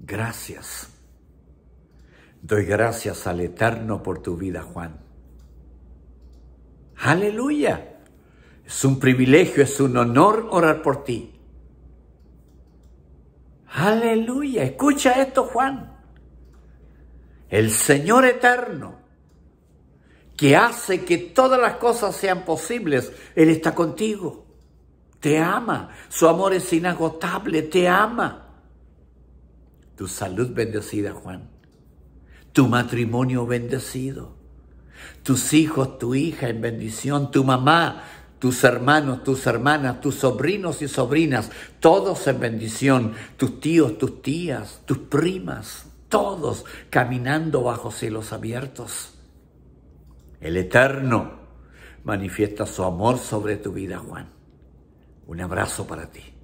Gracias. Doy gracias al Eterno por tu vida, Juan. Aleluya. Es un privilegio, es un honor orar por ti. Aleluya. Escucha esto, Juan. El Señor eterno, que hace que todas las cosas sean posibles, Él está contigo. Te ama. Su amor es inagotable. Te ama tu salud bendecida, Juan, tu matrimonio bendecido, tus hijos, tu hija en bendición, tu mamá, tus hermanos, tus hermanas, tus sobrinos y sobrinas, todos en bendición, tus tíos, tus tías, tus primas, todos caminando bajo cielos abiertos. El Eterno manifiesta su amor sobre tu vida, Juan. Un abrazo para ti.